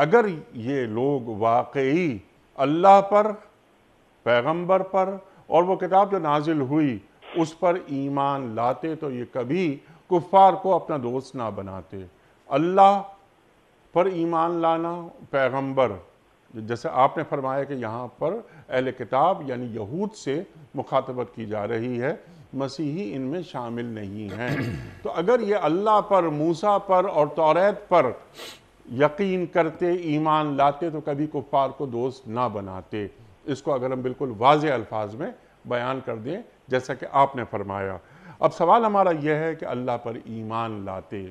अगर ये लोग वाकई अल्लाह पर पैगंबर पर और वो किताब जो नाजिल हुई उस पर ईमान लाते तो ये कभी कुफ़ार को अपना दोस्त ना बनाते अल्लाह पर ईमान लाना पैगंबर जैसे आपने फरमाया कि यहाँ पर अहल किताब यानी यहूद से मुखातबत की जा रही है मसीही इनमें शामिल नहीं हैं तो अगर ये अल्लाह पर मूसा पर और तौरत पर यकीन करते ईमान लाते तो कभी कुफ़ार को दोस्त ना बनाते इसको अगर हम बिल्कुल वाज अल्फाज में बयान कर दें जैसा कि आपने फरमाया अब सवाल हमारा यह है कि अल्लाह पर ईमान लाते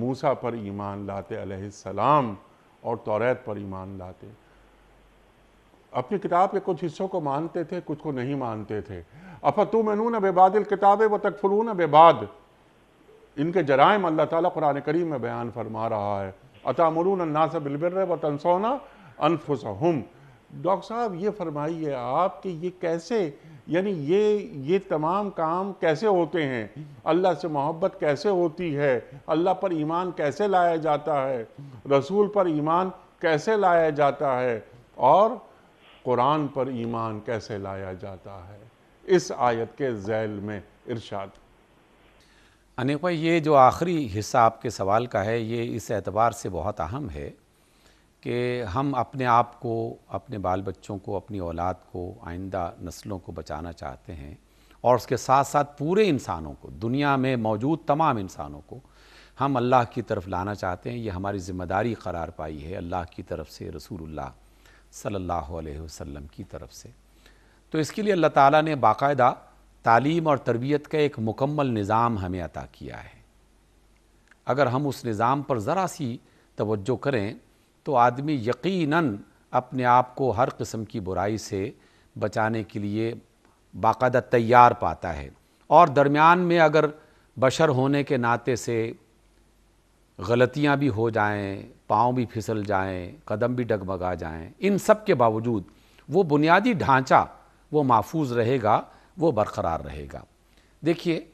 मूसा पर ईमान लाते सलाम और तौरत पर ईमान लाते अपनी किताब के कुछ हिस्सों को मानते थे कुछ को नहीं मानते थे अफतु मनून बेबादिल किताब व तकफरून बेबाद इनके जराइम अल्लाह ताला कुरान करीम में बयान फरमा रहा है अतामरून नासा बिलबिर व तनसौना अनफुसहम डॉक्टर साहब ये फरमाइए आप कि ये कैसे यानी ये ये तमाम काम कैसे होते हैं अल्लाह से मोहब्बत कैसे होती है अल्लाह पर ईमान कैसे लाया जाता है रसूल पर ईमान कैसे लाया जाता है और कुरान पर ईमान कैसे लाया जाता है इस आयत के जैल में इरशाद अनेक भाई ये जो आखिरी हिस्सा आपके सवाल का है ये इस एतबार से बहुत अहम है कि हम अपने आप को अपने बाल बच्चों को अपनी औलाद को आइंदा नस्लों को बचाना चाहते हैं और उसके साथ साथ पूरे इंसानों को दुनिया में मौजूद तमाम इंसानों को हम अल्लाह की तरफ लाना चाहते हैं ये हमारी ज़िम्मेदारी करार पाई है अल्लाह की तरफ से रसूलुल्लाह सल्लल्लाहु अलैहि वसल्लम की तरफ से तो इसके लिए अल्लाह ताला ने बाकायदा तालीम और तरबियत का एक मुकम्मल निज़ाम हमें अता किया है अगर हम उस निज़ाम पर ज़रा सी तवज्जो करें तो आदमी यकीनन अपने आप को हर किस्म की बुराई से बचाने के लिए बाकायदा तैयार पाता है और दरमियान में अगर बशर होने के नाते से गलतियां भी हो जाएं, पाँव भी फिसल जाएं, कदम भी डगमगा जाएं, इन सब के बावजूद वो बुनियादी ढांचा वो महफूज रहेगा वो बरकरार रहेगा देखिए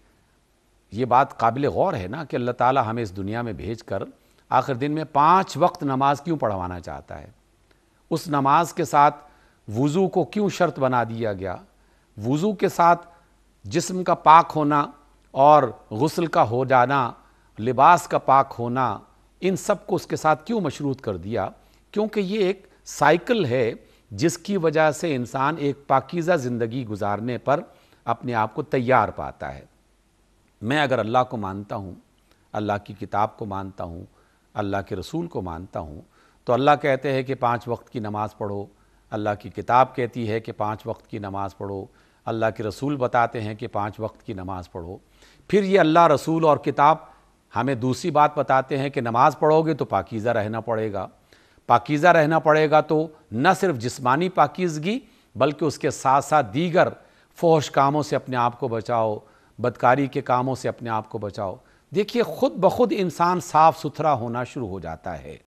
ये बात काबिल गौर है ना कि अल्लाह ताला हमें इस दुनिया में भेज कर आखिर दिन में पाँच वक्त नमाज क्यों पढ़वाना चाहता है उस नमाज के साथ वज़ू को क्यों शर्त बना दिया गया वज़ू के साथ जिस्म का पाक होना और गसल का हो जाना लिबास का पाक होना इन सब को उसके साथ क्यों मशरूत कर दिया क्योंकि ये एक साइकिल है जिसकी वजह से इंसान एक पाकिज़ा ज़िंदगी गुजारने पर अपने आप को तैयार पाता है मैं अगर अल्लाह को मानता हूँ अल्लाह की किताब को मानता हूँ अल्लाह के रसूल को मानता हूँ तो अल्लाह कहते हैं कि पाँच वक्त की नमाज़ पढ़ो अल्लाह की किताब कहती है कि पाँच वक्त की नमाज़ पढ़ो अल्लाह के रसूल बताते हैं कि पाँच वक्त की नमाज़ पढ़ो फिर ये अल्लाह रसूल और किताब हमें दूसरी बात बताते हैं कि नमाज़ पढ़ोगे तो पाकिज़ा रहना पड़ेगा पाकिज़ा रहना पड़ेगा तो न सिर्फ जिस्मानी पाकिजगी बल्कि उसके साथ साथ दीगर फोश कामों से अपने आप को बचाओ बदकारी के कामों से अपने आप को बचाओ देखिए ख़ुद ब खुद इंसान साफ़ सुथरा होना शुरू हो जाता है